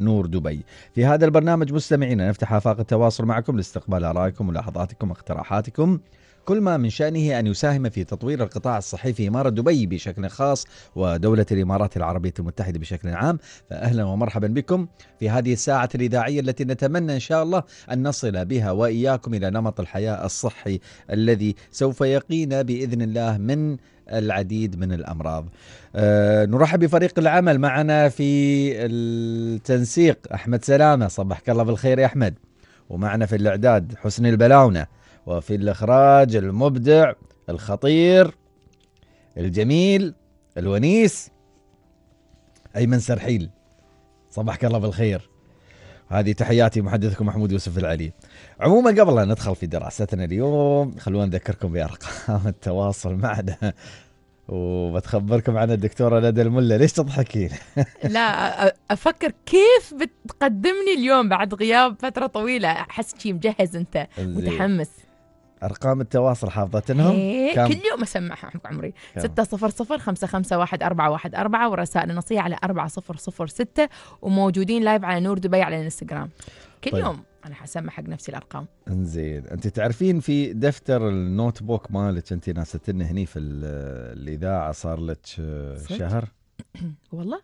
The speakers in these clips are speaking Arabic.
نور دبي في هذا البرنامج مستمعينا نفتح آفاق التواصل معكم لاستقبال آرائكم وملاحظاتكم واقتراحاتكم كل ما من شأنه أن يساهم في تطوير القطاع الصحي في إمارة دبي بشكل خاص ودولة الإمارات العربية المتحدة بشكل عام فأهلا ومرحبا بكم في هذه الساعة الإذاعية التي نتمنى إن شاء الله أن نصل بها وإياكم إلى نمط الحياة الصحي الذي سوف يقينا بإذن الله من العديد من الامراض. آه، نرحب بفريق العمل معنا في التنسيق احمد سلامه صبحك الله بالخير يا احمد. ومعنا في الاعداد حسن البلاونه وفي الاخراج المبدع الخطير الجميل الونيس ايمن سرحيل صباحك الله بالخير هذه تحياتي محدثكم محمود يوسف العلي عموما قبل لا ندخل في دراستنا اليوم خلونا نذكركم بارقام التواصل معنا وبتخبركم عن الدكتورة لدى الملا ليش تضحكين؟ لا أفكر كيف بتقدمني اليوم بعد غياب فترة طويلة أحس شي مجهز أنت متحمس ارقام التواصل حافظتنهم؟ إيه، كل يوم اسمعها عمري 600 551414 ورسائل النصيه على 4006 وموجودين لايف على نور دبي على الانستغرام كل طيب. يوم انا حسمح حق نفسي الارقام انزين انت تعرفين في دفتر النوت بوك مالك انت ناستنا هني في الاذاعه صار لك شهر والله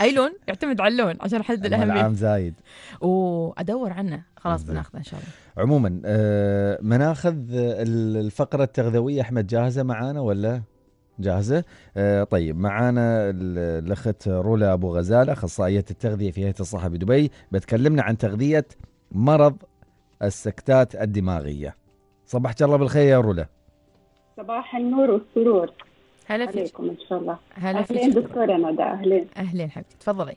اي لون يعتمد على اللون عشان احدد الاهميه العام زايد وادور عنه خلاص بناخذه ان شاء الله عموما آه، مناخذ الفقره التغذويه احمد جاهزه معانا ولا جاهزة؟ آه طيب معانا الأخت رولا أبو غزالة أخصائية التغذية في هيئة الصحة بدبي بتكلمنا عن تغذية مرض السكتات الدماغية صباحك الله بالخير يا رولا صباح النور والسرور هلا فيك عليكم ان شاء الله هلا فيك اهلين دكتوره ندى اهلين اهلين حبيبتي تفضلي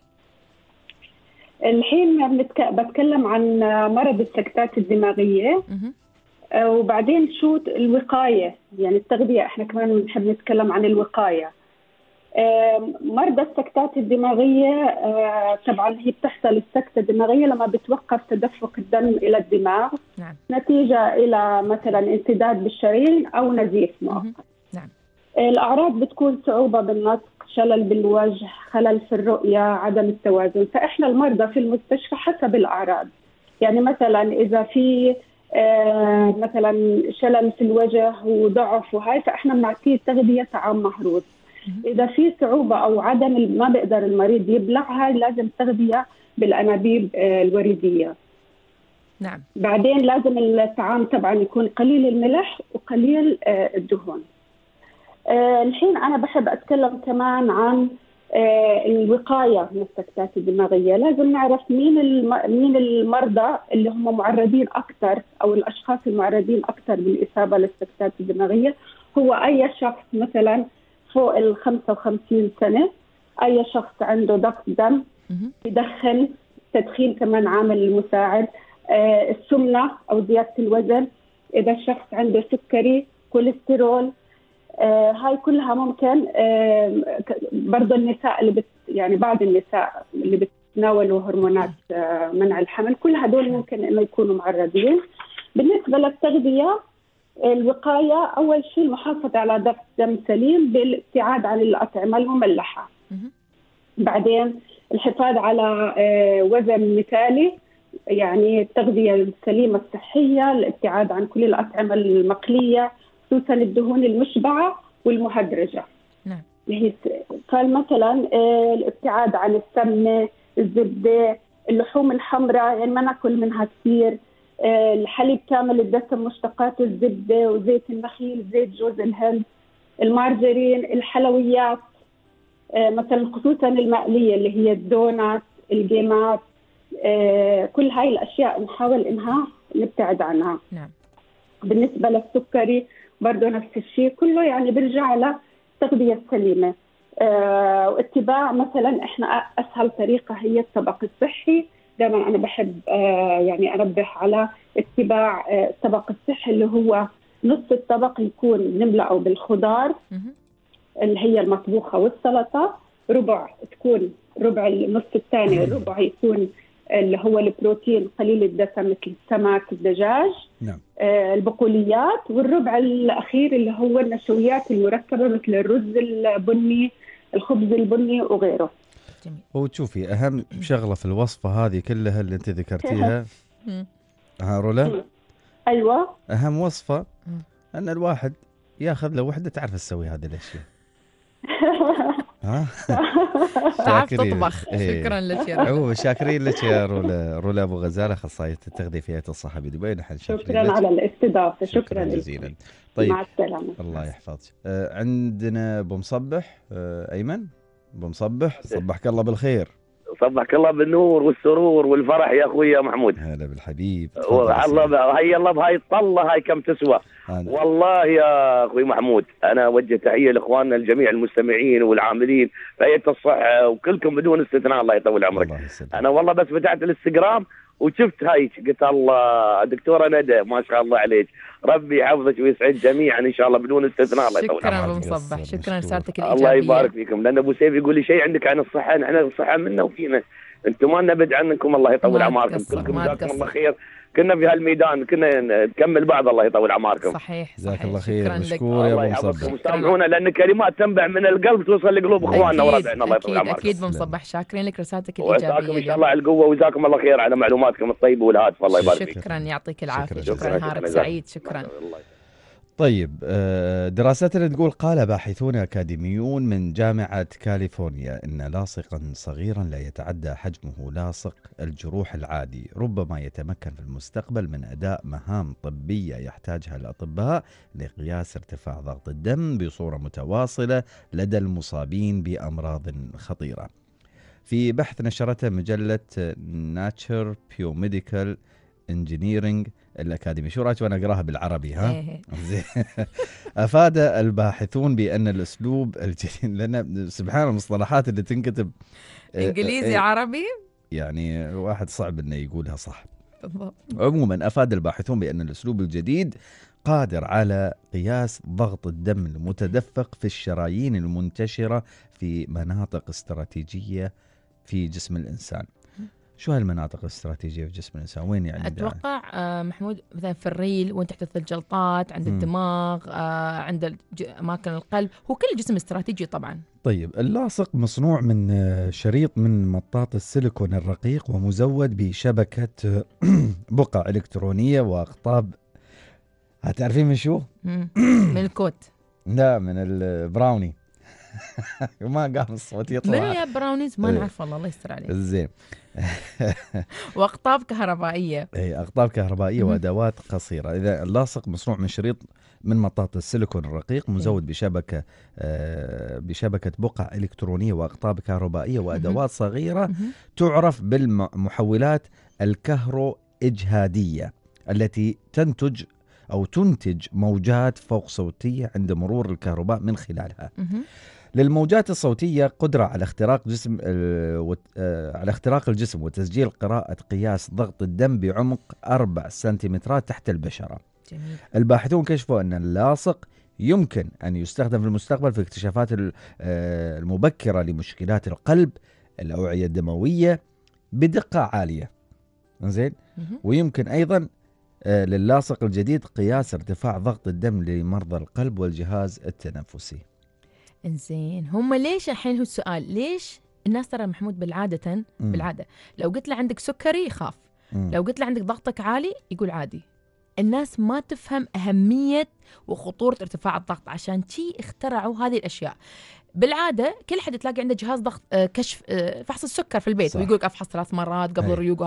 الحين بتكلم عن مرض السكتات الدماغيه آه، وبعدين شو الوقايه يعني التغذيه احنا كمان بنحب نتكلم عن الوقايه مرضى السكتات الدماغية آه، طبعا هي بتحصل السكتة الدماغية لما بتوقف تدفق الدم إلى الدماغ نعم. نتيجة إلى مثلا انسداد بالشرايين أو نزيف مؤقت نعم. الأعراض بتكون صعوبة بالنطق شلل بالوجه خلل في الرؤية عدم التوازن فإحنا المرضى في المستشفى حسب الأعراض يعني مثلا إذا في آه، مثلا شلل في الوجه وضعف وهاي فاحنا بنعطيه تغذيه طعام محروس اذا في صعوبه او عدم ما بيقدر المريض يبلعها لازم تغذيه بالانابيب آه، الوريديه نعم بعدين لازم الطعام طبعا يكون قليل الملح وقليل آه، الدهون الحين انا بحب اتكلم كمان عن آه، الوقايه من السكتات الدماغيه، لازم نعرف مين مين المرضى اللي هم معرضين اكثر او الاشخاص المعرضين اكثر بالاصابه للسكتات الدماغيه، هو اي شخص مثلا فوق ال 55 سنه، اي شخص عنده ضغط دم يدخن، التدخين كمان عامل مساعد، آه، السمنه او زياده الوزن، اذا الشخص عنده سكري، كوليسترول، آه، هاي كلها ممكن برضه النساء اللي بت يعني بعض النساء اللي بتناولوا هرمونات آه، منع الحمل كل هدول ممكن انه يكونوا معرضين بالنسبه للتغذيه الوقايه اول شيء المحافظه على ضغط دم سليم بالابتعاد عن الاطعمه المملحه بعدين الحفاظ على آه، وزن مثالي يعني التغذيه السليمه الصحيه الابتعاد عن كل الاطعمه المقليه خصوصا الدهون المشبعه والمهدرجه. نعم. هي يعني قال مثلا آه، الابتعاد عن السمنه، الزبده، اللحوم الحمراء يعني ما ناكل منها كثير، آه، الحليب كامل الدسم مشتقات الزبده وزيت النخيل، زيت جوز الهند، المارجرين، الحلويات آه، مثلا خصوصا المقليه اللي هي الدونات، الجيمات، كل هاي الاشياء نحاول انها نبتعد عنها. نعم. بالنسبه للسكري برضه نفس الشيء كله يعني بيرجع للتغذيه السليمه آه، واتباع مثلا احنا اسهل طريقه هي الطبق الصحي دائما انا بحب آه، يعني اربح على اتباع آه، الطبق الصحي اللي هو نص الطبق يكون نملأه بالخضار اللي هي المطبوخه والسلطه ربع تكون ربع النص الثاني ربع يكون اللي هو البروتين قليل الدسم مثل السمك الدجاج نعم. آه، البقوليات والربع الأخير اللي هو النشويات المركبة مثل الرز البني الخبز البني وغيره وتشوفي أهم شغلة في الوصفة هذه كلها اللي أنت ذكرتيها ها رولا أيوة أهم وصفة أن الواحد ياخذ له وحدة تعرف تسوي هذه الأشياء ها تعرف تطبخ إيه. شكرا لك يا رولا شاكرين لك يا رولا رولا ابو غزاله اخصائيه التغذيه في هيئه الصحه بدبي نحن شاكرين شكرا على الاستضافه شكرا, جزيلا طيب مع السلامه الله يحفظك أه، عندنا ابو مصبح أه، ايمن ابو مصبح صبحك الله بالخير صبحك الله بالنور والسرور والفرح يا اخوي يا محمود هلا بالحبيب الله هيا الله بهاي الطله هاي كم تسوى والله يا اخوي محمود انا اوجه تحيه لاخواننا الجميع المستمعين والعاملين هيئه الصحه وكلكم بدون استثناء الله يطول عمرك انا والله بس فتحت الانستغرام وشفت هاي قلت الله دكتوره ندى ما شاء الله عليك ربي يحفظك ويسعد جميعا ان شاء الله بدون استثناء الله يطول شكرا ابو مصبح شكرا رسالتك الايجابيه الله يبارك فيكم لان ابو سيف يقول لي شيء عندك عن الصحه نحن الصحه منا وفينا انتم ما نبعد عنكم الله يطول عمركم كلكم جزاكم الله خير كنا في هالميدان كنا نكمل بعض الله يطول عمركم صحيح جزاك الله خير مشكور يا ابو مصبح مستمعونا لان كلمات تنبع من القلب توصل لقلوب اخواننا وربعنا الله يطول عمركم اكيد مصبح شاكرين لك رسالتك الايجابيه ان شاء الله على القوه وجزاكم الله خير على معلوماتكم الطيبه والهادفه الله يبارك فيك شكرا يعطيك العافيه شكرا, شكرا, شكرا سعيد شكرا الله طيب آه، دراستنا تقول قال باحثون أكاديميون من جامعة كاليفورنيا إن لاصقا صغيرا لا يتعدى حجمه لاصق الجروح العادي ربما يتمكن في المستقبل من أداء مهام طبية يحتاجها الأطباء لقياس ارتفاع ضغط الدم بصورة متواصلة لدى المصابين بأمراض خطيرة في بحث نشرته مجلة ناتشر بيوميديكال انجينيرينج الأكاديمي شو رأيك وأنا أقراها بالعربي ها؟ إيه، إيه. زين أفاد الباحثون بأن الأسلوب الجديد لأن سبحان المصطلحات اللي تنكتب آه، إنجليزي إيه. عربي يعني الواحد صعب أنه يقولها صح عموما أفاد الباحثون بأن الأسلوب الجديد قادر على قياس ضغط الدم المتدفق في الشرايين المنتشرة في مناطق استراتيجية في جسم الإنسان شو هالمناطق الاستراتيجيه في جسم الانسان؟ وين يعني اتوقع آه محمود مثلا في الريل وين تحدث الجلطات، عند م. الدماغ، آه عند اماكن القلب، هو كل جسم استراتيجي طبعا. طيب اللاصق مصنوع من آه، شريط من مطاط السيليكون الرقيق ومزود بشبكه آه، بقع الكترونيه واقطاب هتعرفين من شو؟ من الكوت لا من البراوني ما قام الصوت يطلع من يا براونيز ما إيه. نعرف والله الله يستر عليك زين واقطاب كهربائيه اي اقطاب كهربائيه وادوات قصيره اذا اللاصق مصنوع من شريط من مطاط السيليكون الرقيق إيه. مزود بشبكه آه بشبكه بقع الكترونيه واقطاب كهربائيه وادوات صغيره تعرف بالمحولات الكهرو اجهاديه التي تنتج او تنتج موجات فوق صوتيه عند مرور الكهرباء من خلالها للموجات الصوتية قدرة على اختراق جسم آه، على اختراق الجسم وتسجيل قراءة قياس ضغط الدم بعمق 4 سنتيمترات تحت البشرة. جميل. الباحثون كشفوا أن اللاصق يمكن أن يستخدم في المستقبل في اكتشافات آه، المبكرة لمشكلات القلب، الأوعية الدموية بدقة عالية. زين؟ ويمكن أيضا آه، للاصق الجديد قياس ارتفاع ضغط الدم لمرضى القلب والجهاز التنفسي. انزين هم ليش الحين هو السؤال ليش الناس ترى محمود بالعادة بالعادة لو قلت له عندك سكري يخاف لو قلت له عندك ضغطك عالي يقول عادي الناس ما تفهم أهمية وخطورة ارتفاع الضغط عشان تي اخترعوا هذه الأشياء بالعاده كل حد تلاقي عنده جهاز ضغط آه، كشف آه، فحص السكر في البيت صح. ويقولك افحص ثلاث مرات قبل الريوق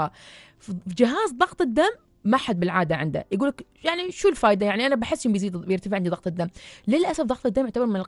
جهاز ضغط الدم ما حد بالعاده عنده يقول لك يعني شو الفائده يعني انا بحس يوم بيزيد بيرتفع عندي ضغط الدم للاسف ضغط الدم يعتبر من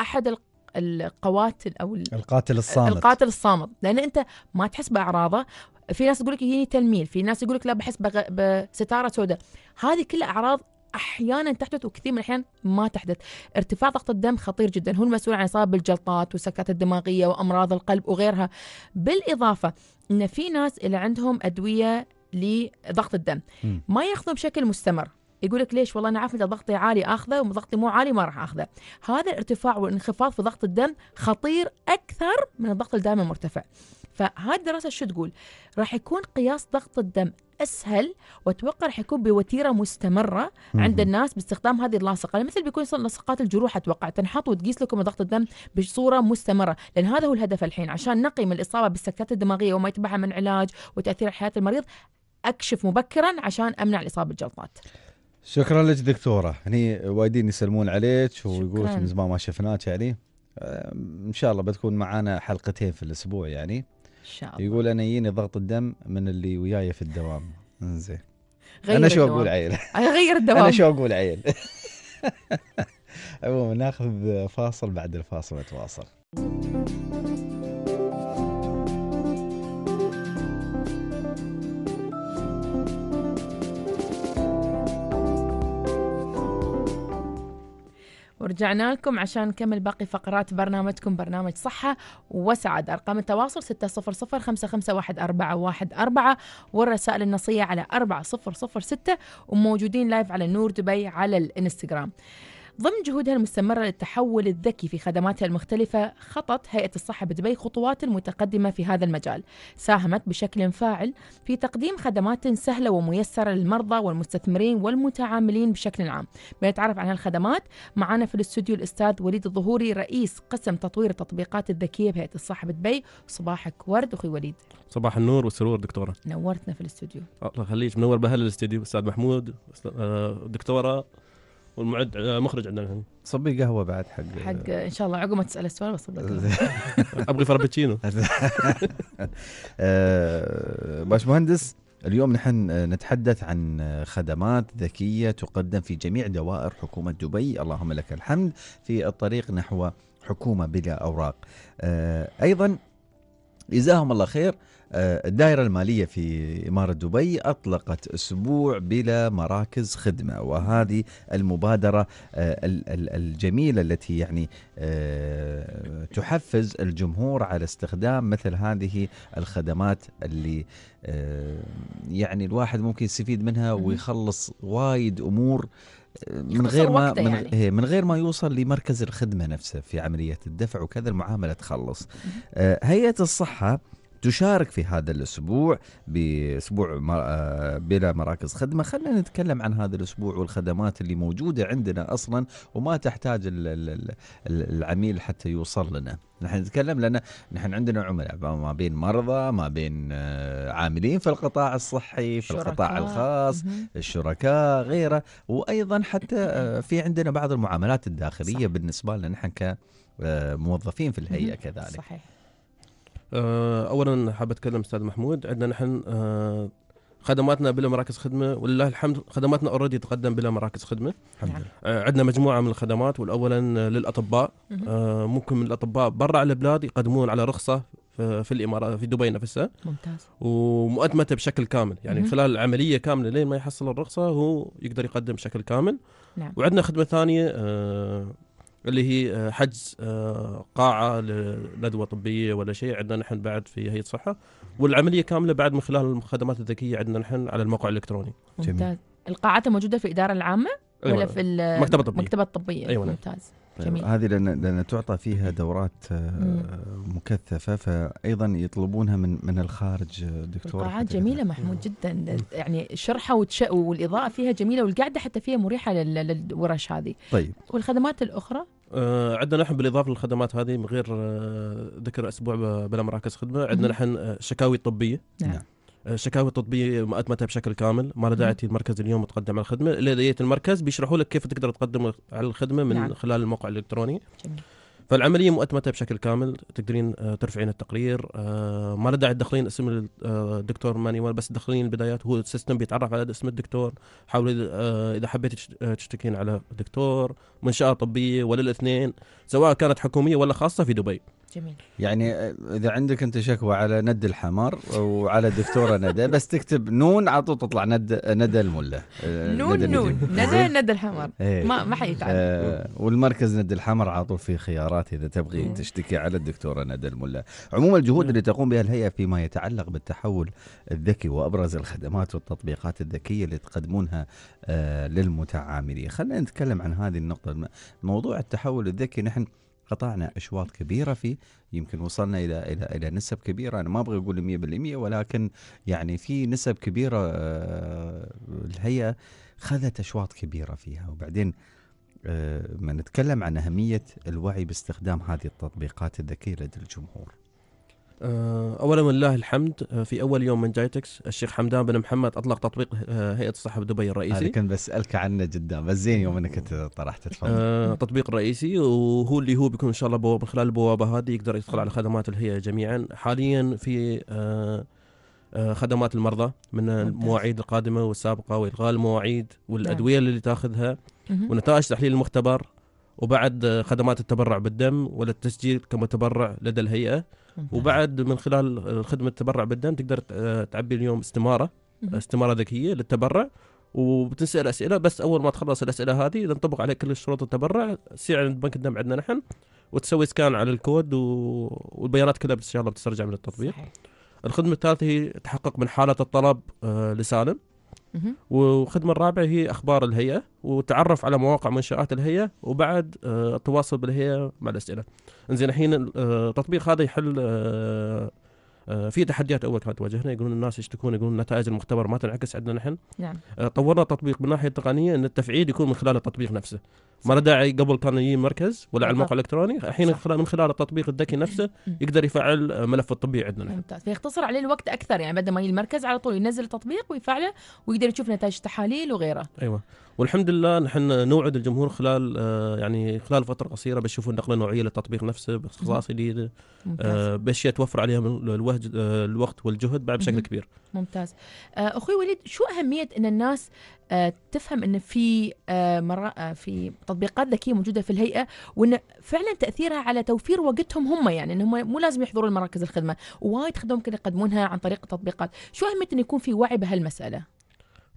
احد القواتل او القاتل الصامت القاتل الصامت لان انت ما تحس باعراضه في ناس تقول لك يجيني تلميل في ناس يقول لك لا بحس بستاره سوداء هذه كلها اعراض احيانا تحدث وكثير من الاحيان ما تحدث ارتفاع ضغط الدم خطير جدا هو المسؤول عن اصابه بالجلطات والسكتات الدماغيه وامراض القلب وغيرها بالاضافه ان في ناس اللي عندهم ادويه لضغط الدم ما ياخذون بشكل مستمر يقول لك ليش والله انا عارف اذا ضغطي عالي اخذه وضغطي مو عالي ما راح اخذه هذا الارتفاع والانخفاض في ضغط الدم خطير اكثر من الضغط الدائم مرتفع فهذه الدراسه شو تقول راح يكون قياس ضغط الدم اسهل واتوقع راح يكون بوتيره مستمره عند الناس باستخدام هذه اللاصقه يعني مثل بيكون لصقات الجروح اتوقع تنحط وتقيس لكم ضغط الدم بصوره مستمره لان هذا هو الهدف الحين عشان نقيم الاصابه بالسكتات الدماغيه وما يتبعها من علاج وتاثير على حياه المريض اكشف مبكرا عشان امنع الاصابه بالجلطات شكرا لك دكتوره هني وايدين يسلمون عليك ويقول من زمان ما شفناك يعني آه، ان شاء الله بتكون معانا حلقتين في الاسبوع يعني ان شاء الله يقول انا يجيني ضغط الدم من اللي وياي في الدوام زين انا شو اقول عيل غير الدوام انا شو اقول عيل عموما ناخذ فاصل بعد الفاصل نتواصل ورجعنا لكم عشان نكمل باقي فقرات برنامجكم برنامج صحة وسعادة أرقام التواصل 600 551 414 والرسائل النصية على 4006 وموجودين لايف على نور دبي على الانستغرام ضمن جهودها المستمرة للتحول الذكي في خدماتها المختلفة خطت هيئة الصحة بدبي خطوات متقدمة في هذا المجال ساهمت بشكل فاعل في تقديم خدمات سهلة وميسرة للمرضى والمستثمرين والمتعاملين بشكل عام بنتعرف عن الخدمات معنا في الاستوديو الأستاذ وليد الظهوري رئيس قسم تطوير التطبيقات الذكية بهيئة الصحة بدبي صباحك ورد أخي وليد صباح النور والسرور دكتورة نورتنا في الاستوديو الله يخليك منور بأهل الاستوديو أستاذ محمود آه، دكتورة والمعد آه، مخرج عندنا هنا صبي قهوه بعد حق حق ان شاء الله عقب ما تسال السؤال بصب ابغي فرابتشينو آه، باشمهندس اليوم نحن نتحدث عن خدمات ذكيه تقدم في جميع دوائر حكومه دبي اللهم لك الحمد في الطريق نحو حكومه بلا اوراق آه، ايضا جزاهم الله خير آه، الدائرة المالية في إمارة دبي أطلقت أسبوع بلا مراكز خدمة وهذه المبادرة آه، الجميلة التي يعني آه، تحفز الجمهور على استخدام مثل هذه الخدمات اللي يعني الواحد ممكن يستفيد منها ويخلص وايد أمور من غير ما من, يعني. إيه، من غير ما يوصل لمركز الخدمه نفسه في عمليه الدفع وكذا المعامله تخلص. هيئه الصحه تشارك في هذا الاسبوع باسبوع آه، بلا مراكز خدمه خلينا نتكلم عن هذا الاسبوع والخدمات اللي موجوده عندنا اصلا وما تحتاج العميل حتى يوصل لنا نحن نتكلم لان نحن عندنا عملاء ما بين مرضى ما بين آه، عاملين في القطاع الصحي في القطاع الخاص الشركاء غيره وايضا حتى آه، في عندنا بعض المعاملات الداخليه صح. بالنسبه لنا نحن كموظفين في الهيئه كذلك صحيح آه، اولا حاب اتكلم استاذ محمود عندنا نحن آه، خدماتنا بلا مراكز خدمه ولله الحمد خدماتنا اوريدي تقدم بلا مراكز خدمه الحمد آه، عندنا مجموعه من الخدمات والاولا للاطباء ممكن من الاطباء برا على البلاد يقدمون على رخصه في الامارات في دبي نفسها ممتاز ومؤتمته بشكل كامل يعني خلال العمليه كامله لين ما يحصل الرخصه هو يقدر يقدم بشكل كامل نعم. وعندنا خدمه ثانيه اللي هي آه، حجز آه، قاعه لندوه طبيه ولا شيء عندنا نحن بعد في هيئه الصحه والعمليه كامله بعد من خلال الخدمات الذكيه عندنا نحن على الموقع الالكتروني ممتاز القاعات موجوده في الاداره العامه أيوة. ولا في المكتبه الطبيه المكتبه الطبيه أيوة. ممتاز جميل. هذه لأن, لأن تعطى فيها دورات آه، مكثفة فأيضا يطلبونها من من الخارج آه، دكتور القاعات جميلة محمود جدا يعني شرحها وتش... والإضاءة فيها جميلة والقعدة حتى فيها مريحة للورش هذه طيب والخدمات الأخرى آه عندنا نحن بالاضافه للخدمات هذه من غير آه، ذكر اسبوع بلا مراكز خدمه عندنا نحن شكاوي طبيه نعم شكاوي طبيه مؤتمتها بشكل كامل ما له داعي المركز اليوم وتقدم على الخدمه اذا المركز بيشرحوا لك كيف تقدر تقدم على الخدمه من نعم. خلال الموقع الالكتروني جميل. فالعمليه مؤتمته بشكل كامل تقدرين آه، ترفعين التقرير آه، ما له داعي تدخلين اسم آه، الدكتور مانيوال بس تدخلين البدايات هو السيستم بيتعرف على اسم الدكتور حاولي اذا حبيت تشتكين على دكتور منشاه طبيه ولا الاثنين سواء كانت حكوميه ولا خاصه في دبي جميل يعني اذا عندك انت شكوى على ند الحمار وعلى الدكتوره ندى بس تكتب نون على طول تطلع ند ندى آه، المله نون نون ندى ندى الحمار إيه. ما ما حيتعب آه والمركز ند الحمار على طول فيه خيارات اذا تبغي إيه. تشتكي على الدكتوره ندى المله عموما الجهود نعم. اللي تقوم بها الهيئه فيما يتعلق بالتحول الذكي وابرز الخدمات والتطبيقات الذكيه اللي تقدمونها آه للمتعاملين خلينا نتكلم عن هذه النقطه موضوع التحول الذكي نحن قطعنا اشواط كبيره فيه يمكن وصلنا الى الى الى نسب كبيره انا ما ابغى اقول 100% ولكن يعني في نسب كبيره آه، الهيئه خذت اشواط كبيره فيها وبعدين آه، ما نتكلم عن اهميه الوعي باستخدام هذه التطبيقات الذكيه لدى الجمهور آه، اولا ولله الحمد آه، في اول يوم من جايتكس الشيخ حمدان بن محمد اطلق تطبيق آه، هيئه الصحه بدبي الرئيسي انا كنت بسالك عنه جدا بس زين يوم انك انت طرحت تفضل تطبيق رئيسي وهو اللي هو بيكون ان شاء الله بوابة من خلال البوابه هذه يقدر يدخل على خدمات الهيئه جميعا حاليا في خدمات المرضى من المواعيد القادمه والسابقه والغاء المواعيد والادويه نعم. اللي تاخذها ونتائج تحليل المختبر وبعد خدمات التبرع بالدم وللتسجيل كمتبرع لدى الهيئه وبعد من خلال خدمه التبرع بالدم تقدر آه، تعبي اليوم استماره استماره ذكيه للتبرع وبتسال اسئله بس اول ما تخلص الاسئله هذه تنطبق عليك كل شروط التبرع تصير عند بنك الدم عندنا نحن وتسوي سكان على الكود و... والبيانات كلها ان شاء الله بتسترجع من التطبيق صحيح. الخدمه الثالثه هي تحقق من حاله الطلب آه، لسالم والخدمه الرابعه هي اخبار الهيئه وتعرف على مواقع منشات الهيئه وبعد آه، التواصل بالهيئه مع الاسئله. انزين الحين آه، التطبيق هذا يحل آه، في تحديات اول كانت تواجهنا يقولون الناس يشتكون يقولون نتائج المختبر ما تنعكس عندنا نحن. نعم. طورنا التطبيق من الناحيه التقنيه ان التفعيل يكون من خلال التطبيق نفسه. ما داعي قبل كان يجي مركز ولا على الموقع الالكتروني الحين من خلال التطبيق الذكي نفسه يقدر يفعل ملف الطبي عندنا ممتاز فيختصر عليه الوقت اكثر يعني بدل ما يجي المركز على طول ينزل التطبيق ويفعله ويقدر يشوف نتائج تحاليل وغيره ايوه والحمد لله نحن نوعد الجمهور خلال آه، يعني خلال فتره قصيره بيشوفوا النقله النوعيه للتطبيق نفسه باختصاص جديده آه، باشياء توفر عليهم آه، الوقت والجهد بعد بشكل كبير ممتاز اخوي وليد شو اهميه ان الناس آه، تفهم ان في آه، آه، في تطبيقات ذكيه موجوده في الهيئه وان فعلا تاثيرها على توفير وقتهم هم يعني ان هم مو لازم يحضرون مراكز الخدمه وايد خدمه ممكن يقدمونها عن طريق التطبيقات شو اهميه ان يكون في وعي بهالمساله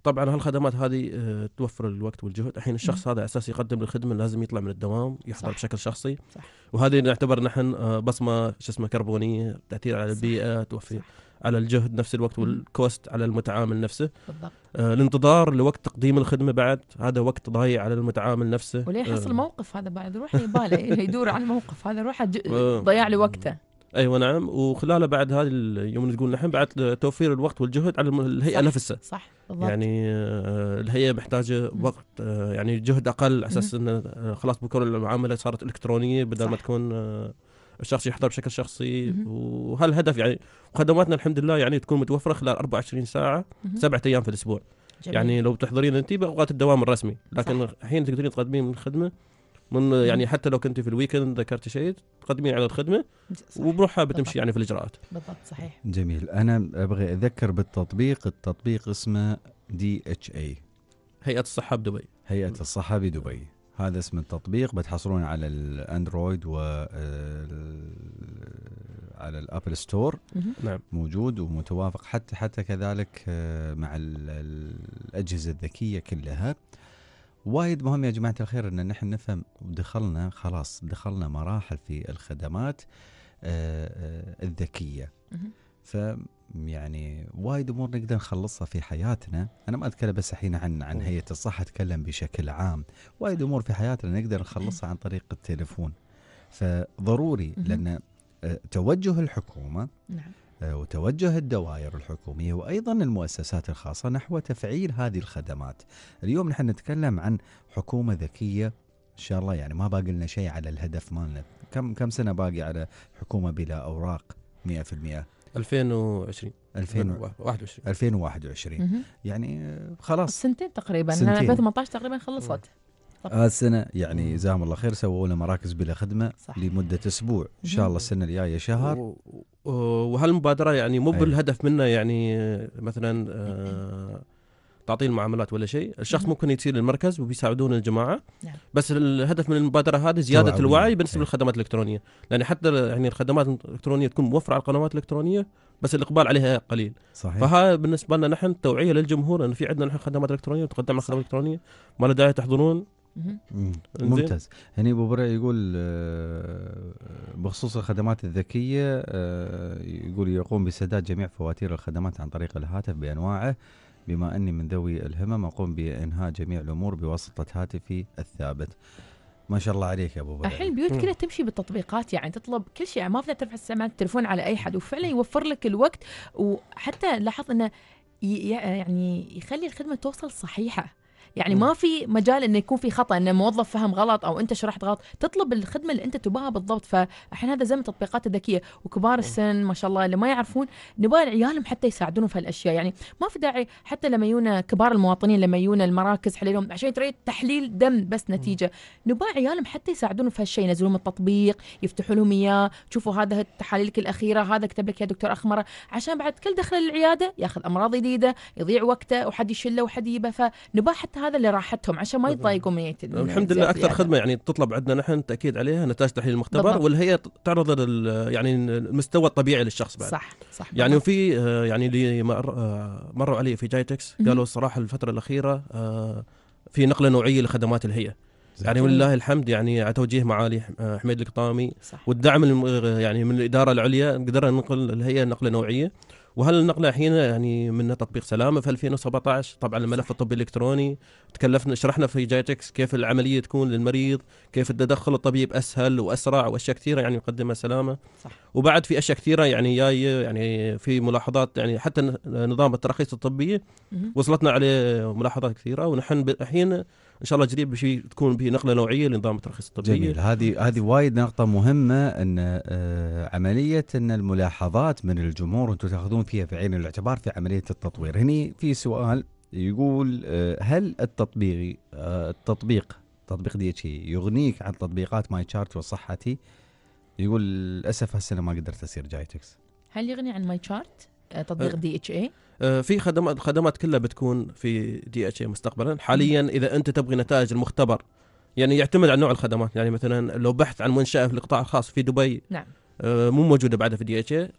طبعا هالخدمات هذه توفر الوقت والجهد الحين الشخص هذا اساس يقدم الخدمه لازم يطلع من الدوام يحضر صح. بشكل شخصي صح. وهذه نعتبر نحن بصمه شو اسمه كربونيه تاثير على البيئه توفير صح. على الجهد نفس الوقت والكوست على المتعامل نفسه بالضبط آه الانتظار لوقت تقديم الخدمه بعد هذا وقت ضايع على المتعامل نفسه وليه حصل آه موقف هذا بعد روح يباله يدور على الموقف هذا روح آه. ضيع لي وقته ايوه نعم وخلاله بعد هذه يوم تقول نحن بعد توفير الوقت والجهد على الهيئه صح نفسها صح بالضبط. يعني آه، الهيئه محتاجه وقت آه، يعني جهد اقل على اساس انه خلاص بكره المعامله صارت الكترونيه بدل صح. ما تكون الشخص يحضر بشكل شخصي وهالهدف يعني خدماتنا الحمد لله يعني تكون متوفره خلال 24 ساعه سبعة ايام في الاسبوع جميل. يعني لو تحضرين انت باوقات الدوام الرسمي لكن الحين تقدرين تقدمين من الخدمه من يعني حتى لو كنت في الويكند ذكرت شيء تقدمين على الخدمه وبروحها بتمشي بالضبط. يعني في الاجراءات بالضبط صحيح جميل انا ابغى اذكر بالتطبيق التطبيق اسمه دي اتش اي هيئه الصحه بدبي هيئه الصحه بدبي هذا اسم التطبيق بتحصلون على الاندرويد و آه، على الابل ستور نعم موجود ومتوافق حتى حتى كذلك آه، مع الاجهزه الذكيه كلها وايد مهم يا جماعه الخير ان نحن نفهم دخلنا خلاص دخلنا مراحل في الخدمات آه، الذكيه يعني وايد امور نقدر نخلصها في حياتنا، انا ما اتكلم بس الحين عن عن هيئه الصحه اتكلم بشكل عام، وايد امور في حياتنا نقدر نخلصها عن طريق التليفون. فضروري لان آه، توجه الحكومه نعم. آه، وتوجه الدوائر الحكومية وأيضا المؤسسات الخاصة نحو تفعيل هذه الخدمات اليوم نحن نتكلم عن حكومة ذكية إن شاء الله يعني ما باقي لنا شيء على الهدف مالنا كم كم سنة باقي على حكومة بلا أوراق 100% 2020 2021 2021 يعني آه، خلاص سنتين تقريبا سنتين. 2018 تقريبا خلصت هذه آه. السنه يعني جزاهم الله خير سووا لنا مراكز بلا خدمه صح. لمده اسبوع ان شاء الله السنه الجايه شهر وهالمبادره يعني مو أيوه. بالهدف منها يعني مثلا آه تعطيه المعاملات ولا شيء الشخص ممكن يصير للمركز وبيساعدون الجماعه نعم. بس الهدف من المبادره هذه زياده الوعي بالنسبه إيه. للخدمات الالكترونيه لان حتى يعني الخدمات الالكترونيه تكون موفره على القنوات الالكترونيه بس الاقبال عليها قليل صحيح فها بالنسبه لنا نحن توعيه للجمهور انه في عندنا نحن خدمات الكترونيه وتقدم خدمات الكترونيه ما له داعي تحضرون ممتاز هني ابو برع يقول آه، بخصوص الخدمات الذكيه آه، يقول يقوم بسداد جميع فواتير الخدمات عن طريق الهاتف بانواعه بما أني من ذوي الهمم أقوم بإنهاء جميع الأمور بواسطة هاتفي الثابت ما شاء الله عليك يا ابو بدر الحين البيوت كلها تمشي بالتطبيقات يعني تطلب كل شيء ما تقدر ترفع السماعه التلفون على اي حد وفعلا يوفر لك الوقت وحتى لاحظ انه يعني يخلي الخدمه توصل صحيحه يعني ما في مجال انه يكون في خطا ان الموظف فهم غلط او انت شرحت غلط تطلب الخدمه اللي انت تباها بالضبط فالحين هذا زمن التطبيقات الذكيه وكبار السن ما شاء الله اللي ما يعرفون نبغى عيالهم حتى يساعدونهم في هالاشياء يعني ما في داعي حتى لما يونا كبار المواطنين لما يونا المراكز حليلهم عشان تريد تحليل دم بس نتيجه نبغى عيالهم حتى يساعدونهم في هالشيء ينزلون التطبيق يفتحوا لهم اياه شوفوا هذا تحاليلك الاخيره هذا كتب لك يا دكتور اخمره عشان بعد كل دخله للعياده ياخذ امراض جديده يضيع وقته وحد يشله وحد يبه فنبغى حتى حتى هذا اللي راحتهم عشان ما يتضايقون من الحمد لله اكثر خدمه يعني تطلب عندنا نحن تاكيد عليها نتائج تحليل المختبر بالضبط. واللي هي تعرض يعني المستوى الطبيعي للشخص بعد صح صح يعني وفي آه، يعني اللي آه، مروا علي في جايتكس قالوا الصراحه الفتره الاخيره آه، في نقله نوعيه لخدمات الهيئه يعني ولله الحمد يعني على توجيه معالي حميد القطامي والدعم يعني من الاداره العليا قدرنا ننقل الهيئه نقله نوعيه وهل النقله الحين يعني من تطبيق سلامه في 2017 طبعا الملف الطبي الالكتروني تكلفنا شرحنا في جايتكس كيف العمليه تكون للمريض كيف التدخل الطبيب اسهل واسرع واشياء كثيره يعني يقدمها سلامه صح. وبعد في اشياء كثيره يعني جاي يعني في ملاحظات يعني حتى نظام التراخيص الطبيه وصلتنا عليه ملاحظات كثيره ونحن الحين ان شاء الله قريب شيء تكون به نقله نوعيه لنظام الترخيص الطبي جميل هذه هذه وايد نقطه مهمه ان آه، عمليه ان الملاحظات من الجمهور انتم تاخذون فيها في عين الاعتبار في عمليه التطوير هني في سؤال يقول آه، هل التطبيق آه، التطبيق تطبيق دي اتش يغنيك عن تطبيقات ماي تشارت وصحتي يقول للاسف هالسنه ما قدرت اسير جايتكس هل يغني عن ماي تشارت آه، تطبيق دي اتش اي في خدمات خدمات كلها بتكون في دي اتش اي مستقبلا حاليا اذا انت تبغي نتائج المختبر يعني يعتمد على نوع الخدمات يعني مثلا لو بحث عن منشاه في القطاع الخاص في دبي نعم آه، مو موجوده بعدها في دي اتش اي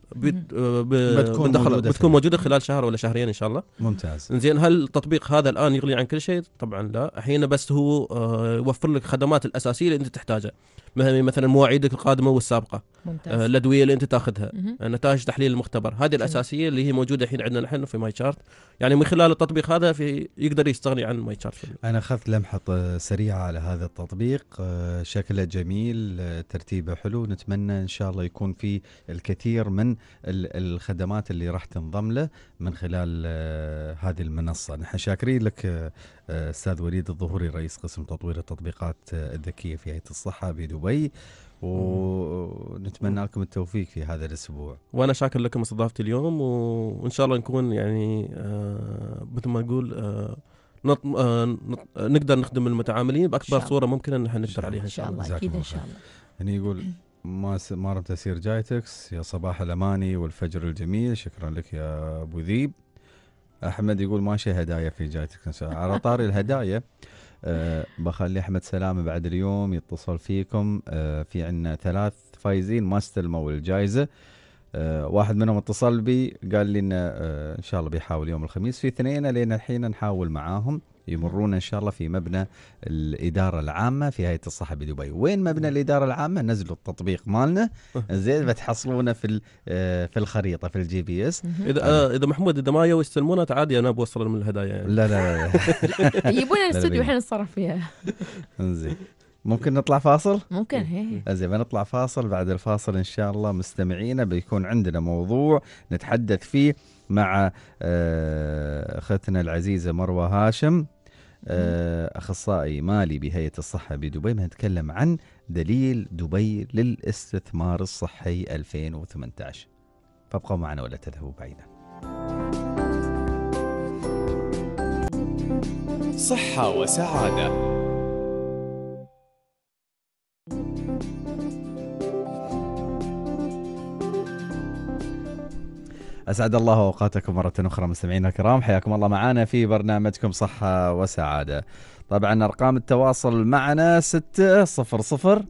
آه، بتكون موجودة بتكون موجوده خلال شهر ولا شهرين ان شاء الله ممتاز زين هل التطبيق هذا الان يغني عن كل شيء؟ طبعا لا الحين بس هو آه، يوفر لك الخدمات الاساسيه اللي انت تحتاجها مثلا مواعيدك القادمه والسابقه ممتاز. الادويه اللي انت تاخذها نتائج تحليل المختبر هذه الاساسيه اللي هي موجوده الحين عندنا نحن في ماي شارت يعني من خلال التطبيق هذا في يقدر يستغني عن ماي شارت انا اخذت لمحه سريعه على هذا التطبيق شكله جميل ترتيبه حلو نتمنى ان شاء الله يكون يكون في الكثير من الخدمات اللي راح تنضم له من خلال آه، هذه المنصه نحن شاكرين لك آه، آه، استاذ وليد الظهوري رئيس قسم تطوير التطبيقات الذكيه في هيئه الصحه بدبي ونتمنى لكم التوفيق في هذا الاسبوع. وانا شاكر لكم استضافتي اليوم وان شاء الله نكون يعني مثل ما نقول نط... نط... نقدر نخدم المتعاملين باكبر صوره ممكنه ان احنا نقدر عليها ان شاء الله. اكيد ان شاء الله. يعني يقول ما س... ما رمت اسير جايتكس يا صباح الاماني والفجر الجميل شكرا لك يا ابو ذيب احمد يقول ماشي هدايا في جايتكس على طاري الهدايا أه بخلي احمد سلامه بعد اليوم يتصل فيكم أه في عندنا ثلاث فايزين ما استلموا الجائزه أه واحد منهم اتصل بي قال لي انه آه، ان شاء الله بيحاول يوم الخميس في اثنين لين الحين نحاول معاهم يمرون ان شاء الله في مبنى الاداره العامه في هيئه الصحه بدبي، وين مبنى نعم. الاداره العامه؟ نزلوا التطبيق مالنا زين بتحصلونه في آه، في الخريطه في الجي بي اس اذا آه، اذا محمود اذا ما يو يستلمونه عادي انا بوصل من الهدايا يعني. لا لا لا يجيبون الاستوديو احنا نتصرف فيها زين ممكن نطلع فاصل؟ ممكن هي إيه. إيه. زين بنطلع فاصل بعد الفاصل ان شاء الله مستمعينا بيكون عندنا موضوع نتحدث فيه مع آه، اختنا العزيزه مروه هاشم آه، اخصائي مالي بهيئه الصحه بدبي بنتكلم عن دليل دبي للاستثمار الصحي 2018 فابقوا معنا ولا تذهبوا بعيدا صحه وسعاده اسعد الله اوقاتكم مره اخرى مستمعينا الكرام حياكم الله معنا في برنامجكم صحه وسعاده طبعا ارقام التواصل معنا 600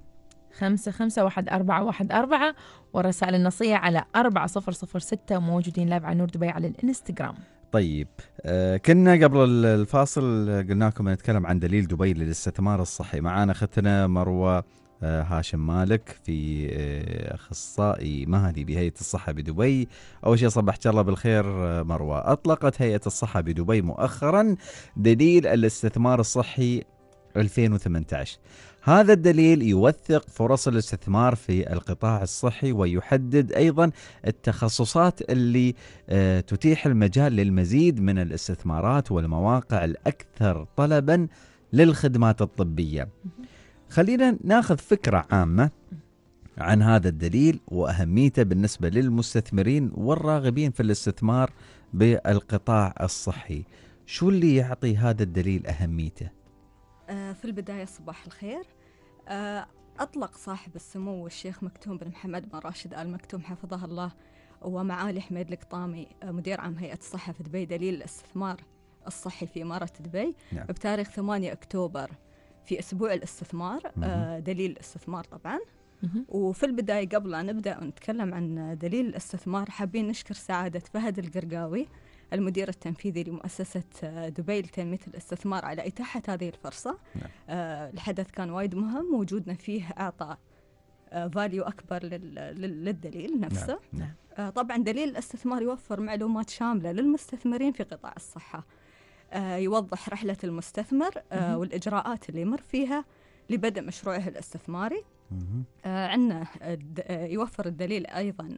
خمسة خمسة واحد أربعة واحد أربعة والرسائل النصية على أربعة صفر صفر ستة موجودين لايف على نور دبي على الإنستغرام طيب آه كنا قبل الفاصل قلنا لكم نتكلم عن دليل دبي للاستثمار الصحي معانا اختنا مروه آه، هاشم مالك في آه، اخصائي مهني بهيئه الصحه بدبي اول شيء صبحت الله بالخير آه، مروه اطلقت هيئه الصحه بدبي مؤخرا دليل الاستثمار الصحي 2018 هذا الدليل يوثق فرص الاستثمار في القطاع الصحي ويحدد ايضا التخصصات اللي تتيح المجال للمزيد من الاستثمارات والمواقع الاكثر طلبا للخدمات الطبيه. خلينا ناخذ فكرة عامة عن هذا الدليل وأهميته بالنسبة للمستثمرين والراغبين في الاستثمار بالقطاع الصحي شو اللي يعطي هذا الدليل أهميته؟ آه، في البداية صباح الخير آه، أطلق صاحب السمو الشيخ مكتوم بن محمد بن راشد آل مكتوم حفظه الله ومعالي حميد القطامي آه، مدير عام هيئة الصحة في دبي دليل الاستثمار الصحي في إمارة دبي نعم. بتاريخ 8 أكتوبر في أسبوع الاستثمار آه، دليل الاستثمار طبعا وفي البداية قبل أن نبدأ ونتكلم عن دليل الاستثمار حابين نشكر سعادة فهد القرقاوي المدير التنفيذي لمؤسسة آه، دبي لتنمية الاستثمار على إتاحة هذه الفرصة نعم. آه الحدث كان وايد مهم وجودنا فيه أعطى آه فاليو أكبر للدليل نعم، نفسه نعم. نعم. آه طبعا دليل الاستثمار يوفر معلومات شاملة للمستثمرين في قطاع الصحة آه، يوضح رحلة المستثمر آه، والإجراءات اللي يمر فيها لبدء مشروعه الاستثماري آه، عندنا يوفر الدليل أيضا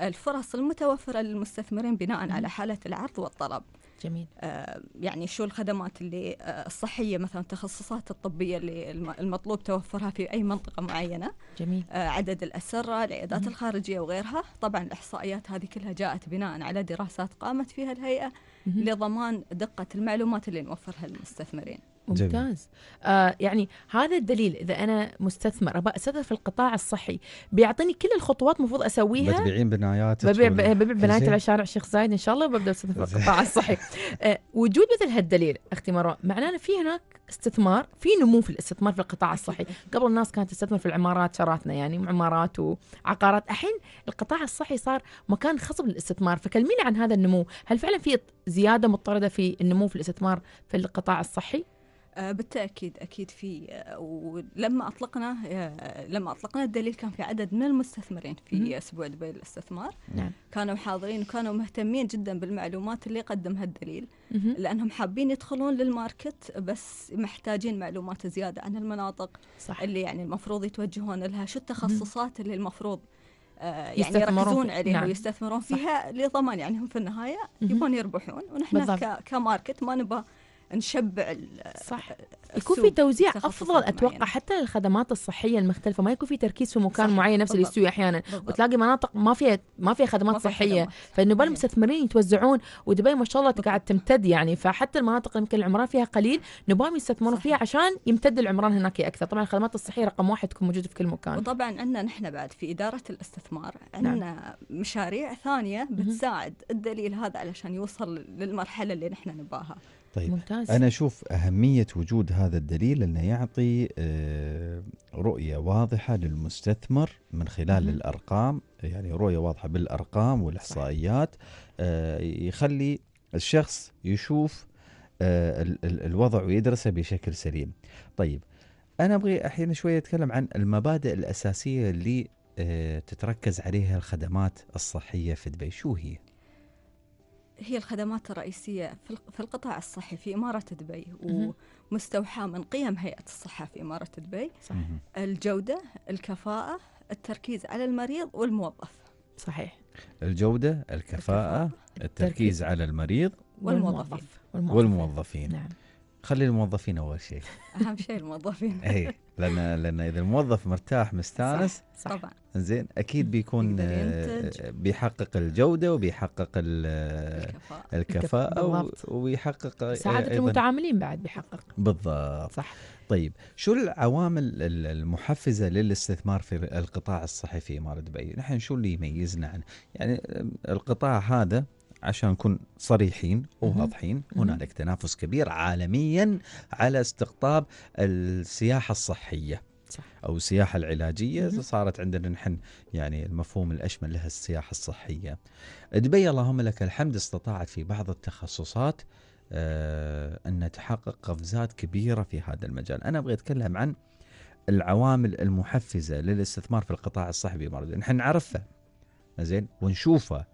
الفرص المتوفرة للمستثمرين بناء على حالة العرض والطلب جميل آه يعني شو الخدمات اللي آه الصحيه مثلا التخصصات الطبيه اللي المطلوب توفرها في اي منطقه معينه جميل آه عدد الاسره العيادات الخارجيه وغيرها طبعا الاحصائيات هذه كلها جاءت بناء على دراسات قامت فيها الهيئه مم. لضمان دقه المعلومات اللي نوفرها للمستثمرين ممتاز آه يعني هذا الدليل اذا انا مستثمر ابى استثمر في القطاع الصحي بيعطيني كل الخطوات المفروض اسويها بتبيعين بنايات ببيع ببيع بنايات على شارع الشيخ زايد ان شاء الله وببدا استثمر في القطاع الصحي آه وجود مثل هالدليل اختي مروه معناه في هناك استثمار في نمو في الاستثمار في القطاع الصحي قبل الناس كانت تستثمر في العمارات شراتنا يعني عمارات وعقارات الحين القطاع الصحي صار مكان خصب للاستثمار فكلميني عن هذا النمو هل فعلا في زياده مضطرده في النمو في الاستثمار في القطاع الصحي آه، بالتاكيد اكيد في آه، ولما اطلقنا آه، لما اطلقنا الدليل كان في عدد من المستثمرين في اسبوع دبي للاستثمار نعم. كانوا حاضرين وكانوا مهتمين جدا بالمعلومات اللي قدمها الدليل مم. لانهم حابين يدخلون للماركت بس محتاجين معلومات زياده عن المناطق صح. اللي يعني المفروض يتوجهون لها شو التخصصات مم. اللي المفروض يعني يركزون عليها نعم. ويستثمرون فيها لضمان يعني هم في النهايه يبون يربحون ونحن بالضبط. كماركت ما نبغى نشبع صح يكون في توزيع افضل اتوقع معينة. حتى للخدمات الصحيه المختلفه ما يكون في تركيز في مكان صح. معين نفس اللي يسوي احيانا بالضبط. وتلاقي مناطق ما فيها ما فيها خدمات ما صحيه فانه بل المستثمرين أيوة. يتوزعون ودبي ما شاء الله قاعد تمتد يعني فحتى المناطق يمكن العمران فيها قليل نبغاهم يستثمرون فيها عشان يمتد العمران هناك اكثر طبعا الخدمات الصحيه رقم واحد تكون موجوده في كل مكان وطبعا عندنا نحن بعد في اداره الاستثمار عندنا نعم. مشاريع ثانيه بتساعد الدليل هذا علشان يوصل للمرحله اللي نحن نباها طيب ممتاز أنا أشوف أهمية وجود هذا الدليل أنه يعطي آه، رؤية واضحة للمستثمر من خلال مم. الأرقام يعني رؤية واضحة بالأرقام والإحصائيات آه، يخلي الشخص يشوف آه، الوضع ويدرسه بشكل سليم طيب أنا أبغي أحيانا شوية أتكلم عن المبادئ الأساسية اللي تتركز عليها الخدمات الصحية في دبي شو هي؟ هي الخدمات الرئيسية في القطاع الصحي في إمارة دبي ومستوحاة من قيم هيئة الصحة في إمارة دبي صحيح. الجودة الكفاءة التركيز على المريض والموظف صحيح الجودة الكفاءة, التركيز, التركيز على المريض والموظف والموظفين, والموظفين. نعم. خلي الموظفين اول شيء اهم شيء الموظفين اي لان لان اذا الموظف مرتاح مستانس صح, طبعا زين اكيد بيكون آه، بيحقق الجوده وبيحقق الكفاءه, الكفاءة ويحقق سعاده المتعاملين بعد بيحقق بالضبط صح طيب شو العوامل المحفزه للاستثمار في القطاع الصحي في اماره دبي؟ نحن شو اللي يميزنا عنه؟ يعني القطاع هذا عشان نكون صريحين وواضحين هنالك تنافس كبير عالميا على استقطاب السياحه الصحيه صح. او السياحه العلاجيه صارت عندنا نحن يعني المفهوم الاشمل لها السياحه الصحيه. دبي اللهم لك الحمد استطاعت في بعض التخصصات آه ان تحقق قفزات كبيره في هذا المجال. انا ابغى اتكلم عن العوامل المحفزه للاستثمار في القطاع الصحي بمرض نحن نعرفه زين ونشوفه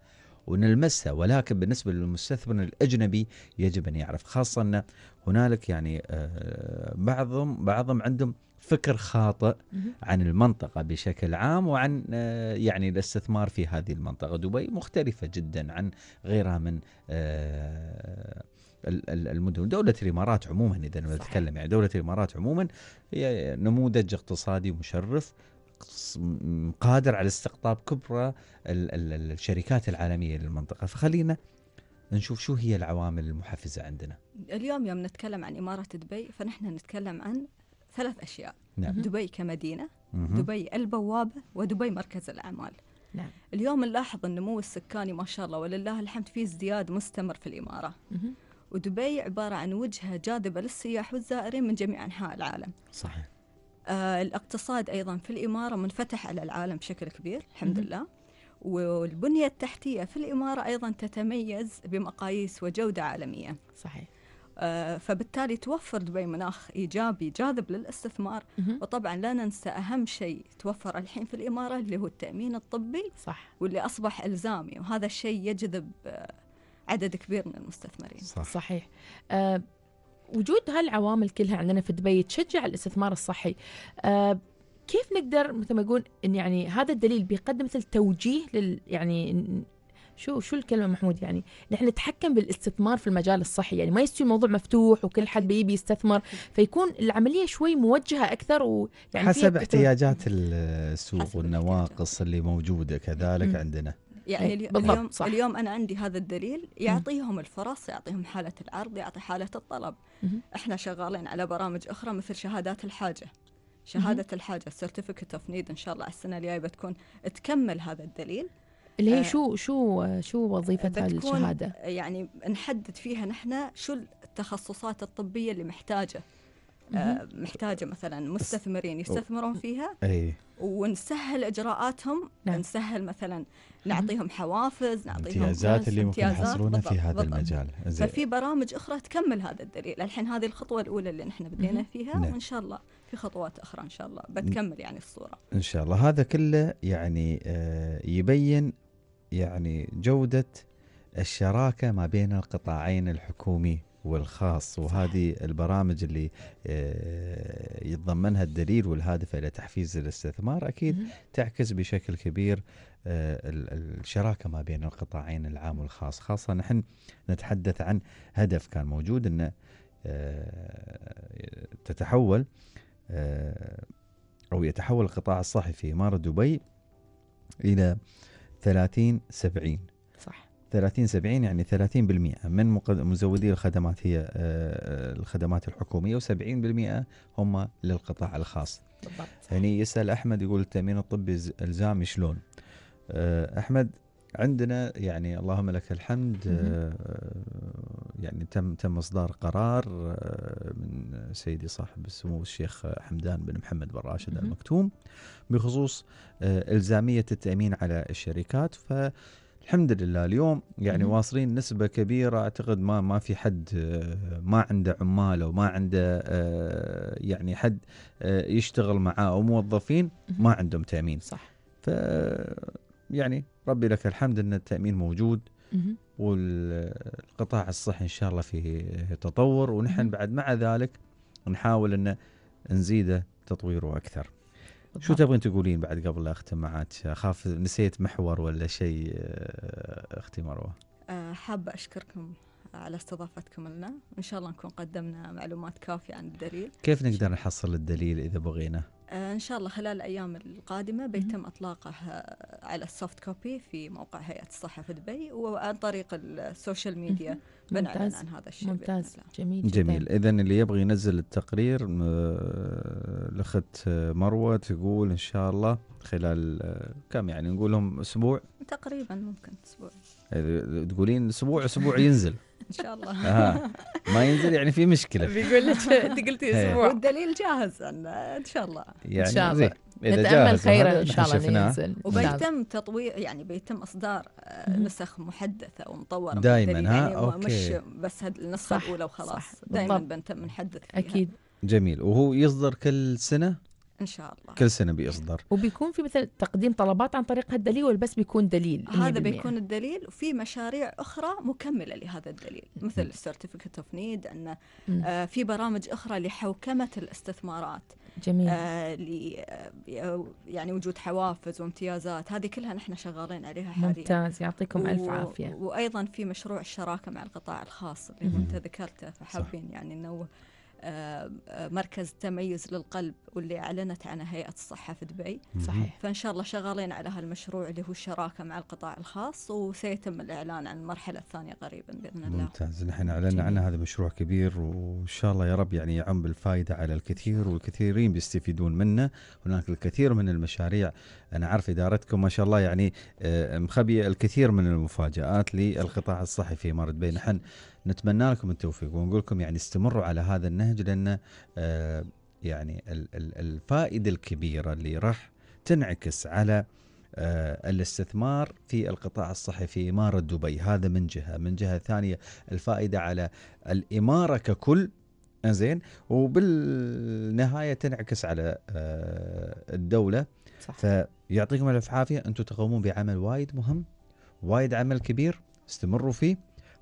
ونلمسها ولكن بالنسبة للمستثمر الأجنبي يجب أن يعرف خاصة أن هنالك يعني آه، بعضهم بعضهم عندهم فكر خاطئ عن المنطقة بشكل عام وعن آه، يعني الاستثمار في هذه المنطقة دبي مختلفة جدا عن غيرها من آه، المدن دولة الإمارات عموما إذا نتكلم يعني دولة الإمارات عموما هي نموذج اقتصادي مشرف قادر على استقطاب كبرى الشركات العالميه للمنطقه فخلينا نشوف شو هي العوامل المحفزه عندنا اليوم يوم نتكلم عن اماره دبي فنحن نتكلم عن ثلاث اشياء نعم. دبي كمدينه مه. دبي البوابه ودبي مركز الاعمال نعم. اليوم نلاحظ النمو السكاني ما شاء الله ولله الحمد في ازدياد مستمر في الاماره مه. ودبي عباره عن وجهه جاذبه للسياح والزائرين من جميع انحاء العالم صحيح آه الاقتصاد أيضا في الإمارة منفتح على العالم بشكل كبير الحمد لله والبنية التحتية في الإمارة أيضا تتميز بمقاييس وجودة عالمية صحيح آه فبالتالي توفر دبي مناخ ايجابي جاذب للاستثمار مه. وطبعا لا ننسى اهم شيء توفر الحين في الاماره اللي هو التامين الطبي صح واللي اصبح الزامي وهذا الشيء يجذب آه عدد كبير من المستثمرين صح. صحيح آه وجود هالعوامل كلها عندنا في دبي تشجع الاستثمار الصحي أه كيف نقدر مثل ما يقول ان يعني هذا الدليل بيقدم مثل توجيه لل يعني شو شو الكلمه محمود يعني نحن نتحكم بالاستثمار في المجال الصحي يعني ما يصير الموضوع مفتوح وكل حد بيبي يستثمر فيكون العمليه شوي موجهه اكثر ويعني حسب احتياجات السوق حسب والنواقص اللي موجوده كذلك م. عندنا يعني إيه، اليوم صح. اليوم انا عندي هذا الدليل يعطيهم الفرص يعطيهم حاله العرض يعطي حاله الطلب احنا شغالين على برامج اخرى مثل شهادات الحاجه شهاده الحاجه سيرتيفيكت اوف نيد ان شاء الله السنه الجايه بتكون تكمل هذا الدليل اللي هي آه، شو شو شو وظيفه الشهاده يعني نحدد فيها نحن شو التخصصات الطبيه اللي محتاجه آه، محتاجه مثلا مستثمرين يستثمرون فيها أي. ونسهل اجراءاتهم نعم. نسهل مثلا نعطيهم حوافز نعطيهم امتيازات اللي ممكن يحصلونها في هذا بالضبط. المجال زي. ففي برامج اخرى تكمل هذا الدليل الحين هذه الخطوه الاولى اللي نحن بدينا فيها نعم. وان شاء الله في خطوات اخرى ان شاء الله بتكمل يعني الصوره ان شاء الله هذا كله يعني آه، يبين يعني جوده الشراكه ما بين القطاعين الحكومي والخاص وهذه البرامج اللي آه، يتضمنها الدليل والهادفة إلى تحفيز الاستثمار أكيد تعكس بشكل كبير آه، الشراكة ما بين القطاعين العام والخاص خاصة نحن نتحدث عن هدف كان موجود أن آه، تتحول أو يتحول القطاع الصحي في إمارة دبي إلى 30 70 30 70 يعني 30% من مزودي الخدمات هي آه، آه، الخدمات الحكوميه و70% هم للقطاع الخاص. بالضبط. يعني يسال احمد يقول التامين الطبي الزامي شلون؟ آه، احمد عندنا يعني اللهم لك الحمد يعني تم تم اصدار قرار من سيدي صاحب السمو الشيخ حمدان بن محمد بن راشد المكتوم بخصوص الزاميه التامين على الشركات ف الحمد لله اليوم يعني واصلين نسبة كبيرة أعتقد ما ما في حد آه، ما عنده عمال أو ما عنده آه، يعني حد آه، يشتغل معاه أو موظفين ما عندهم تأمين صح ف يعني ربي لك الحمد أن التأمين موجود والقطاع الصحي إن شاء الله في تطور ونحن بعد مع ذلك نحاول أن نزيده تطويره أكثر شو تبغين تقولين بعد قبل لا اختم معك اخاف نسيت محور ولا شيء آه، اختي مروه آه، حابه اشكركم على استضافتكم لنا وان شاء الله نكون قدمنا معلومات كافيه عن الدليل كيف نقدر نحصل الدليل اذا بغينا آه، ان شاء الله خلال الايام القادمه بيتم اطلاقه على السوفت كوبي في موقع هيئه الصحه في دبي وعن طريق السوشيال ميديا بنعلن ممتاز عن هذا الشيء ممتاز جميل جدا. جميل اذا اللي يبغى ينزل التقرير آه، الاخت مروه تقول ان شاء الله خلال آه، كم يعني نقول لهم اسبوع تقريبا ممكن اسبوع تقولين اسبوع اسبوع ينزل ان شاء الله آه. ما ينزل يعني في مشكله بيقول لك انت قلتي اسبوع والدليل جاهز آه، ان شاء الله يعني ان شاء الله اذا نتامل خيرا ان شاء الله ينزل وبيتم نعم. تطوير يعني بيتم اصدار آه، نسخ محدثه ومطوره دائما ها يعني اوكي مش بس النسخه الاولى وخلاص دائما بنتم نحدث اكيد جميل وهو يصدر كل سنه ان شاء الله كل سنه بيصدر وبيكون في مثل تقديم طلبات عن طريق هالدليل ولا بس بيكون دليل هذا بيكون الدليل وفي مشاريع اخرى مكمله لهذا الدليل مثل السيرتيفيكت اوف نيد ان آه، في برامج اخرى لحوكمه الاستثمارات جميل آه،, آه يعني وجود حوافز وامتيازات هذه كلها نحن شغالين عليها حاليا ممتاز يعطيكم و... الف عافيه وايضا في مشروع الشراكه مع القطاع الخاص اللي انت ذكرته فحابين يعني انه مركز تميز للقلب واللي اعلنت عنه هيئه الصحه في دبي صحيح فان شاء الله شغالين على هالمشروع اللي هو الشراكه مع القطاع الخاص وسيتم الاعلان عن المرحله الثانيه قريبا باذن الله ممتاز نحن اعلنا عنه هذا مشروع كبير وان شاء الله يا رب يعني يعم بالفائده على الكثير والكثيرين بيستفيدون منه هناك الكثير من المشاريع انا عارف ادارتكم ما شاء الله يعني آه، مخبيه الكثير من المفاجات للقطاع الصحي في اماره دبي نحن نتمنى لكم التوفيق ونقول لكم يعني استمروا على هذا النهج لأن آه، يعني الفائدة الكبيرة اللي راح تنعكس على آه، الاستثمار في القطاع الصحي في إمارة دبي هذا من جهة من جهة ثانية الفائدة على الإمارة ككل زين وبالنهايه تنعكس على آه، الدوله صح فيعطيكم الف عافيه انتم تقومون بعمل وايد مهم وايد عمل كبير استمروا فيه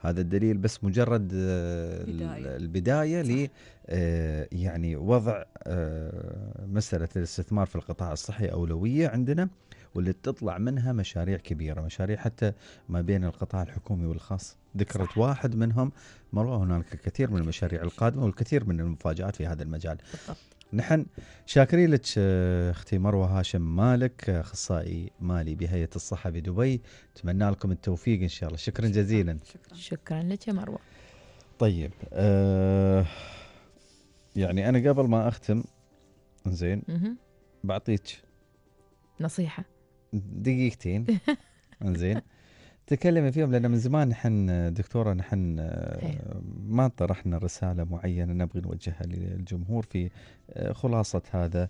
هذا الدليل بس مجرد آه، بداية. البدايه ل آه، يعني وضع آه، مساله الاستثمار في القطاع الصحي اولويه عندنا واللي تطلع منها مشاريع كبيره، مشاريع حتى ما بين القطاع الحكومي والخاص، ذكرت صح. واحد منهم مروا هنالك الكثير من المشاريع القادمه والكثير من المفاجات في هذا المجال. بالضبط. نحن شاكرين لك آه، اختي مروه هاشم مالك اخصائي مالي بهيئه الصحه بدبي اتمنى لكم التوفيق ان شاء الله شكرا جزيلا شكرا شكرا لك يا مروه طيب آه يعني انا قبل ما اختم زين بعطيك نصيحه دقيقتين زين تكلمي فيهم لان من زمان نحن دكتوره نحن إيه. ما طرحنا رساله معينه نبغي نوجهها للجمهور في خلاصه هذا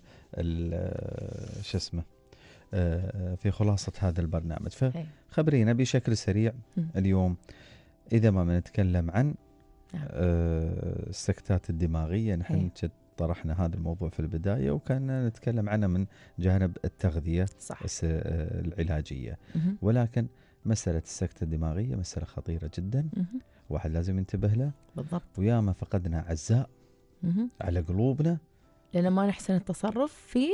شو اسمه آه، في خلاصه هذا البرنامج فخبرينا إيه. بشكل سريع اليوم اذا ما بنتكلم عن نعم. آه، السكتات الدماغيه نحن إيه. طرحنا هذا الموضوع في البدايه وكنا نتكلم عنه من جانب التغذيه صح. آه، العلاجيه ولكن مسألة السكتة الدماغية مسألة خطيرة جدا مه. واحد لازم ينتبه له بالضبط وياما فقدنا أعزاء على قلوبنا لأن ما نحسن التصرف في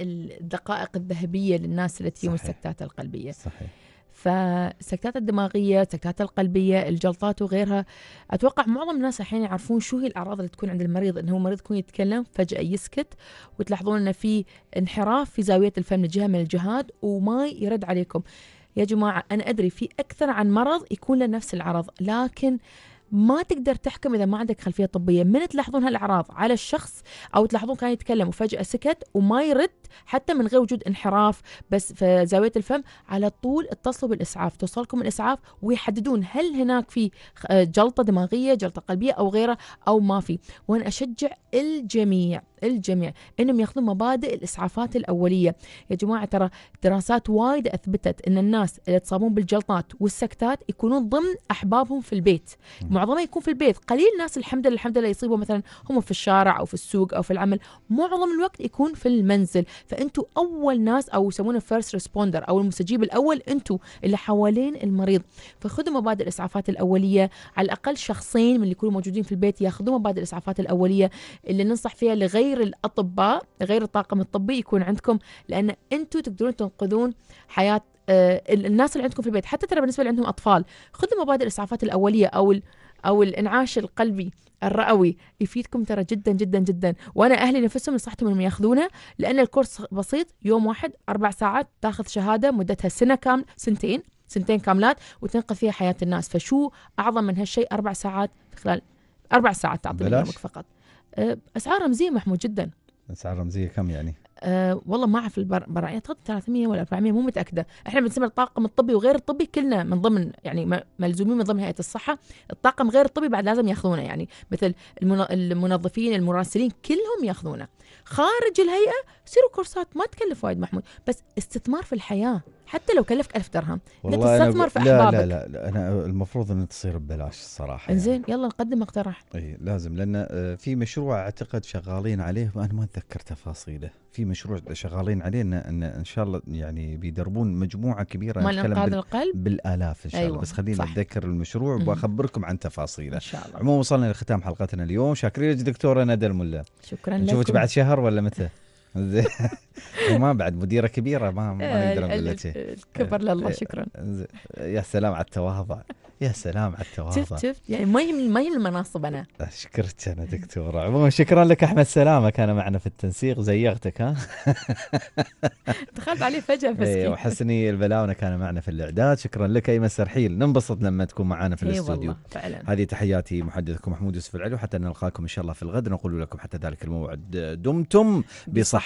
الدقائق الذهبية للناس التي صحيح. السكتات القلبية صحيح فالسكتات الدماغية السكتات القلبية الجلطات وغيرها أتوقع معظم الناس الحين يعرفون شو هي الأعراض اللي تكون عند المريض أنه هو المريض يكون يتكلم فجأة يسكت وتلاحظون أنه في انحراف في زاوية الفم جهة من الجهات وما يرد عليكم يا جماعة أنا أدري في أكثر عن مرض يكون له نفس العرض لكن ما تقدر تحكم اذا ما عندك خلفيه طبيه من تلاحظون هالاعراض على الشخص او تلاحظون كان يتكلم وفجاه سكت وما يرد حتى من غير وجود انحراف بس في زاويه الفم على طول اتصلوا بالاسعاف توصلكم الاسعاف ويحددون هل هناك في جلطه دماغيه جلطه قلبيه او غيره او ما في وانا اشجع الجميع الجميع انهم ياخذون مبادئ الاسعافات الاوليه يا جماعه ترى دراسات وايد اثبتت ان الناس اللي تصابون بالجلطات والسكتات يكونون ضمن احبابهم في البيت معظمها يكون في البيت قليل ناس الحمد لله الحمد لله يصيبوا مثلا هم في الشارع او في السوق او في العمل معظم الوقت يكون في المنزل فانتم اول ناس او يسمونه فيرست ريسبوندر او المستجيب الاول انتم اللي حوالين المريض فخذوا مبادئ الاسعافات الاوليه على الاقل شخصين من اللي يكونوا موجودين في البيت ياخذوا مبادئ الاسعافات الاوليه اللي ننصح فيها لغير غير الاطباء غير الطاقم الطبي يكون عندكم لان انتم تقدرون تنقذون حياه آه، الناس اللي عندكم في البيت حتى ترى بالنسبه اللي عندهم اطفال خذوا مبادئ الاسعافات الاوليه او او الانعاش القلبي الرئوي يفيدكم ترى جدا جدا جدا وانا اهلي نفسهم نصحتهم انهم ياخذونه لان الكورس بسيط يوم واحد اربع ساعات تاخذ شهاده مدتها سنه كامل سنتين سنتين كاملات وتنقذ فيها حياه الناس فشو اعظم من هالشيء اربع ساعات خلال اربع ساعات تعطي يومك فقط آه، اسعار رمزيه محمود جدا اسعار رمزيه كم يعني؟ أه والله ما اعرف البراعيات 300 ولا 400 مو متاكده، احنا بنسمي الطاقم الطبي وغير الطبي كلنا من ضمن يعني ملزومين من ضمن هيئه الصحه، الطاقم غير الطبي بعد لازم ياخذونه يعني مثل المنظفين المراسلين كلهم ياخذونه. خارج الهيئه يصيروا كورسات ما تكلف وايد محمود، بس استثمار في الحياه حتى لو كلفك ألف درهم انت تستثمر في احبابك لا لا لا انا المفروض انها تصير ببلاش الصراحه يعني. زين يلا نقدم اقتراح اي لازم لان آه، في مشروع اعتقد شغالين عليه وانا ما اتذكر تفاصيله في مشروع شغالين عليه ان ان, إن شاء الله يعني بيدربون مجموعه كبيره مال انقاذ القلب بالالاف ان شاء الله أيوة. بس خلينا اتذكر المشروع واخبركم عن تفاصيله ان شاء الله عموما وصلنا لختام حلقتنا اليوم شاكرين لك دكتوره ندى الملا شكرا لك نشوفك بعد شهر ولا متى ما بعد مديره كبيره ما ما إيه، نقدر نقول لك الكبر إيه. لله إيه. شكرا يا سلام على التواضع يا سلام على التواضع شفت شفت يعني ما يهم ما يهم المناصب انا شكرت انا دكتوره عموما شكرا لك احمد سلامه كان معنا في التنسيق زيغتك ها دخلت عليه فجاه بس وحسني البلاونه كان معنا في الاعداد شكرا لك اي مسرحيل ننبسط لما تكون معنا في الاستوديو فعلا هذه تحياتي محدثكم محمود يوسف العلو حتى نلقاكم ان شاء الله في الغد نقول لكم حتى ذلك الموعد دمتم بصحه